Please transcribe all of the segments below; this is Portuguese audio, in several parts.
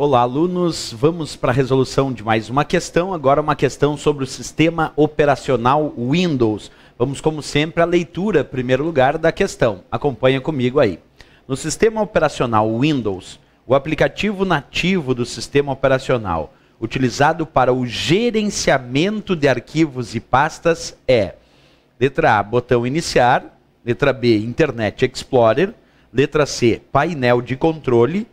Olá, alunos. Vamos para a resolução de mais uma questão. Agora, uma questão sobre o sistema operacional Windows. Vamos, como sempre, à leitura, em primeiro lugar, da questão. Acompanha comigo aí. No sistema operacional Windows, o aplicativo nativo do sistema operacional utilizado para o gerenciamento de arquivos e pastas é: letra A, botão iniciar, letra B, Internet Explorer, letra C, painel de controle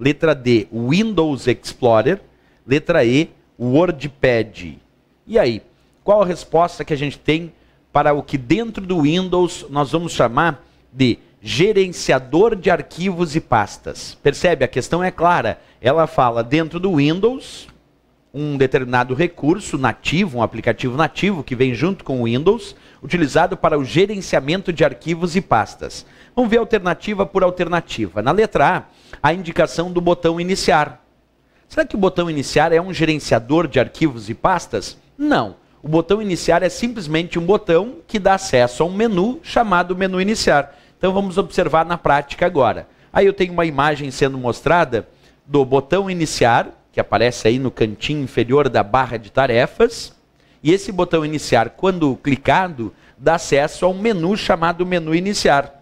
Letra D, Windows Explorer. Letra E, WordPad. E aí, qual a resposta que a gente tem para o que dentro do Windows nós vamos chamar de gerenciador de arquivos e pastas? Percebe? A questão é clara. Ela fala dentro do Windows, um determinado recurso nativo, um aplicativo nativo que vem junto com o Windows, utilizado para o gerenciamento de arquivos e pastas. Vamos ver alternativa por alternativa. Na letra A, a indicação do botão iniciar. Será que o botão iniciar é um gerenciador de arquivos e pastas? Não. O botão iniciar é simplesmente um botão que dá acesso a um menu chamado menu iniciar. Então vamos observar na prática agora. Aí eu tenho uma imagem sendo mostrada do botão iniciar que aparece aí no cantinho inferior da barra de tarefas. E esse botão iniciar, quando clicado, dá acesso a um menu chamado menu iniciar.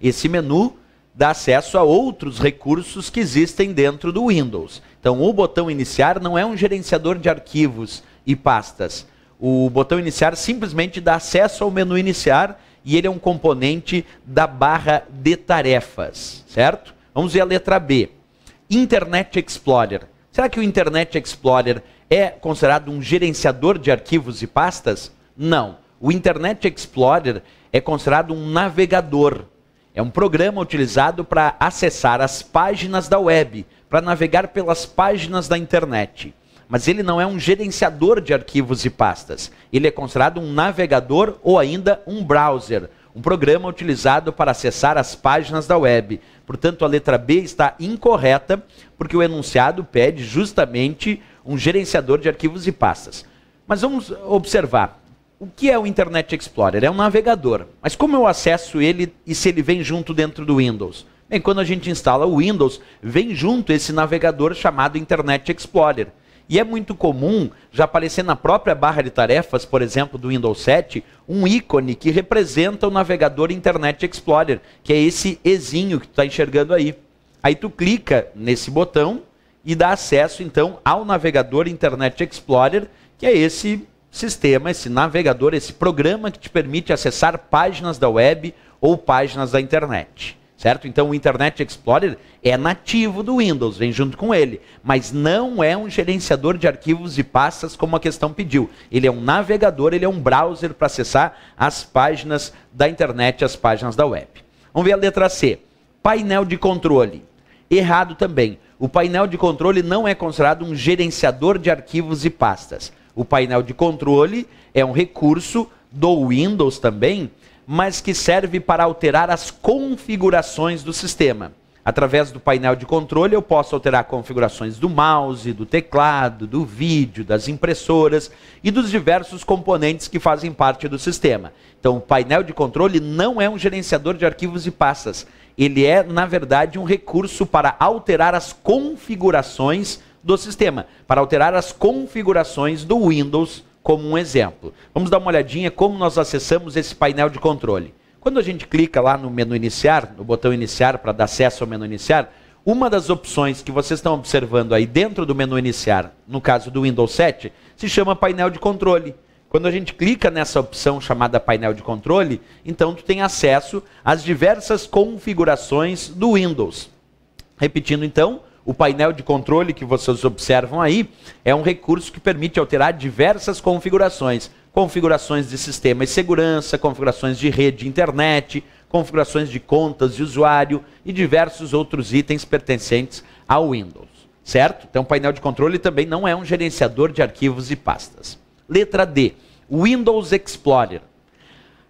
Esse menu dá acesso a outros recursos que existem dentro do Windows. Então, o botão iniciar não é um gerenciador de arquivos e pastas. O botão iniciar simplesmente dá acesso ao menu iniciar e ele é um componente da barra de tarefas, certo? Vamos ver a letra B. Internet Explorer. Será que o Internet Explorer é considerado um gerenciador de arquivos e pastas? Não. O Internet Explorer é considerado um navegador. É um programa utilizado para acessar as páginas da web, para navegar pelas páginas da internet. Mas ele não é um gerenciador de arquivos e pastas. Ele é considerado um navegador ou ainda um browser um programa utilizado para acessar as páginas da web. Portanto, a letra B está incorreta, porque o enunciado pede justamente um gerenciador de arquivos e pastas. Mas vamos observar. O que é o Internet Explorer? É um navegador. Mas como eu acesso ele e se ele vem junto dentro do Windows? Bem, quando a gente instala o Windows, vem junto esse navegador chamado Internet Explorer. E é muito comum já aparecer na própria barra de tarefas, por exemplo, do Windows 7, um ícone que representa o navegador Internet Explorer, que é esse Ezinho que tu está enxergando aí. Aí tu clica nesse botão e dá acesso, então, ao navegador Internet Explorer, que é esse sistema, esse navegador, esse programa que te permite acessar páginas da web ou páginas da internet certo? Então o Internet Explorer é nativo do Windows, vem junto com ele, mas não é um gerenciador de arquivos e pastas como a questão pediu. Ele é um navegador, ele é um browser para acessar as páginas da internet, as páginas da web. Vamos ver a letra C. Painel de controle. Errado também. O painel de controle não é considerado um gerenciador de arquivos e pastas. O painel de controle é um recurso do Windows também mas que serve para alterar as configurações do sistema. Através do painel de controle, eu posso alterar configurações do mouse, do teclado, do vídeo, das impressoras e dos diversos componentes que fazem parte do sistema. Então, o painel de controle não é um gerenciador de arquivos e pastas. Ele é, na verdade, um recurso para alterar as configurações do sistema, para alterar as configurações do Windows como um exemplo. Vamos dar uma olhadinha como nós acessamos esse painel de controle. Quando a gente clica lá no menu iniciar, no botão iniciar para dar acesso ao menu iniciar, uma das opções que vocês estão observando aí dentro do menu iniciar, no caso do Windows 7, se chama painel de controle. Quando a gente clica nessa opção chamada painel de controle, então tu tem acesso às diversas configurações do Windows. Repetindo então, o painel de controle que vocês observam aí é um recurso que permite alterar diversas configurações. Configurações de sistema e segurança, configurações de rede e internet, configurações de contas de usuário e diversos outros itens pertencentes ao Windows. Certo? Então o painel de controle também não é um gerenciador de arquivos e pastas. Letra D. Windows Explorer.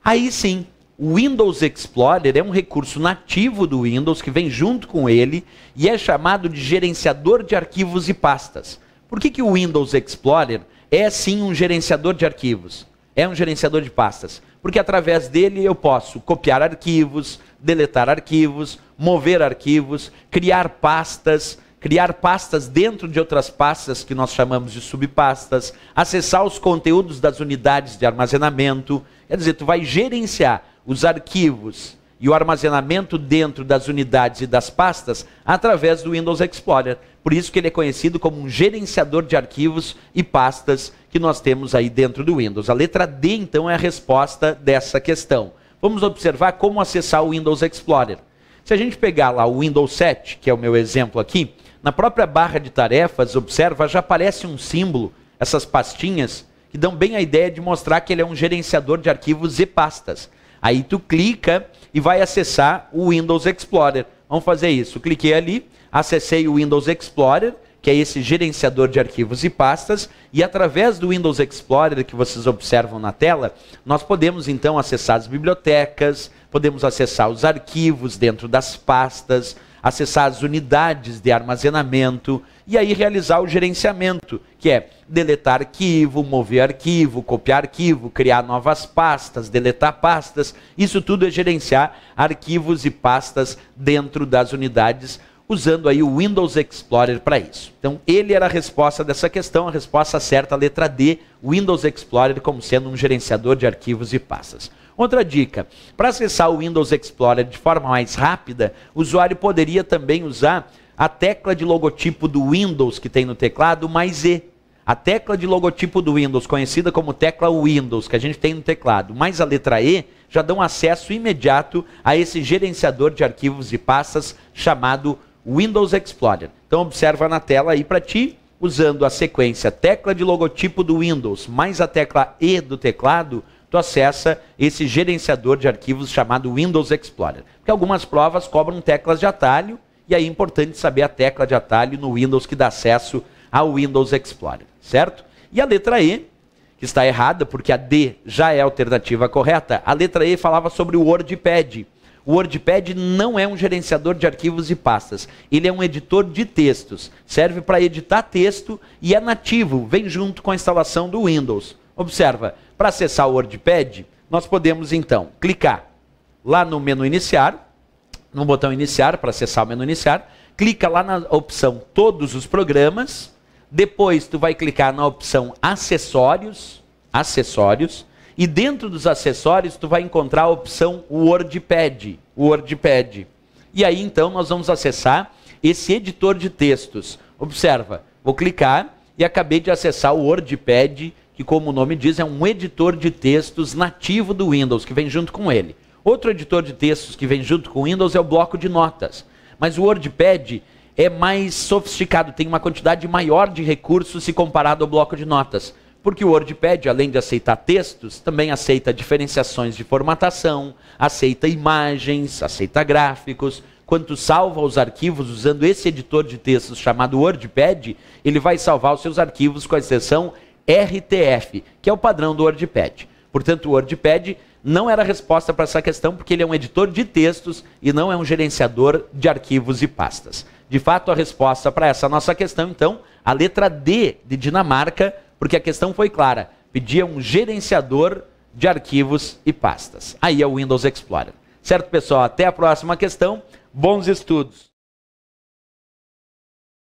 Aí sim, o Windows Explorer é um recurso nativo do Windows que vem junto com ele e é chamado de gerenciador de arquivos e pastas. Por que, que o Windows Explorer é sim um gerenciador de arquivos? É um gerenciador de pastas. Porque através dele eu posso copiar arquivos, deletar arquivos, mover arquivos, criar pastas, criar pastas dentro de outras pastas que nós chamamos de subpastas, acessar os conteúdos das unidades de armazenamento. Quer dizer, tu vai gerenciar os arquivos e o armazenamento dentro das unidades e das pastas através do Windows Explorer. Por isso que ele é conhecido como um gerenciador de arquivos e pastas que nós temos aí dentro do Windows. A letra D, então, é a resposta dessa questão. Vamos observar como acessar o Windows Explorer. Se a gente pegar lá o Windows 7, que é o meu exemplo aqui, na própria barra de tarefas, observa, já aparece um símbolo, essas pastinhas, que dão bem a ideia de mostrar que ele é um gerenciador de arquivos e pastas. Aí tu clica e vai acessar o Windows Explorer. Vamos fazer isso. Cliquei ali, acessei o Windows Explorer, que é esse gerenciador de arquivos e pastas, e através do Windows Explorer que vocês observam na tela, nós podemos então acessar as bibliotecas, podemos acessar os arquivos dentro das pastas, acessar as unidades de armazenamento e aí realizar o gerenciamento, que é deletar arquivo, mover arquivo, copiar arquivo, criar novas pastas, deletar pastas. Isso tudo é gerenciar arquivos e pastas dentro das unidades usando aí o Windows Explorer para isso. Então, ele era a resposta dessa questão, a resposta certa, a letra D, Windows Explorer como sendo um gerenciador de arquivos e pastas. Outra dica: para acessar o Windows Explorer de forma mais rápida, o usuário poderia também usar a tecla de logotipo do Windows que tem no teclado mais E. A tecla de logotipo do Windows, conhecida como tecla Windows, que a gente tem no teclado, mais a letra E, já dão acesso imediato a esse gerenciador de arquivos e pastas chamado Windows Explorer. Então observa na tela aí para ti, usando a sequência tecla de logotipo do Windows mais a tecla E do teclado, tu acessa esse gerenciador de arquivos chamado Windows Explorer. Porque algumas provas cobram teclas de atalho, e aí é importante saber a tecla de atalho no Windows que dá acesso ao Windows Explorer, certo? E a letra E, que está errada, porque a D já é a alternativa correta, a letra E falava sobre o WordPad. O WordPad não é um gerenciador de arquivos e pastas. Ele é um editor de textos. Serve para editar texto e é nativo, vem junto com a instalação do Windows. Observa, para acessar o WordPad, nós podemos então clicar lá no menu iniciar, no botão iniciar, para acessar o menu iniciar, clica lá na opção todos os programas, depois tu vai clicar na opção acessórios, acessórios, e dentro dos acessórios tu vai encontrar a opção WordPad, WordPad. E aí então nós vamos acessar esse editor de textos. Observa, vou clicar e acabei de acessar o WordPad, que como o nome diz, é um editor de textos nativo do Windows, que vem junto com ele. Outro editor de textos que vem junto com o Windows é o bloco de notas. Mas o WordPad é mais sofisticado, tem uma quantidade maior de recursos se comparado ao bloco de notas. Porque o WordPad, além de aceitar textos, também aceita diferenciações de formatação, aceita imagens, aceita gráficos, quando salva os arquivos usando esse editor de textos chamado WordPad, ele vai salvar os seus arquivos com a exceção RTF, que é o padrão do WordPad. Portanto, o WordPad não era a resposta para essa questão, porque ele é um editor de textos e não é um gerenciador de arquivos e pastas. De fato, a resposta para essa nossa questão, então, a letra D de Dinamarca, porque a questão foi clara, pedia um gerenciador de arquivos e pastas. Aí é o Windows Explorer. Certo, pessoal? Até a próxima questão bons estudos.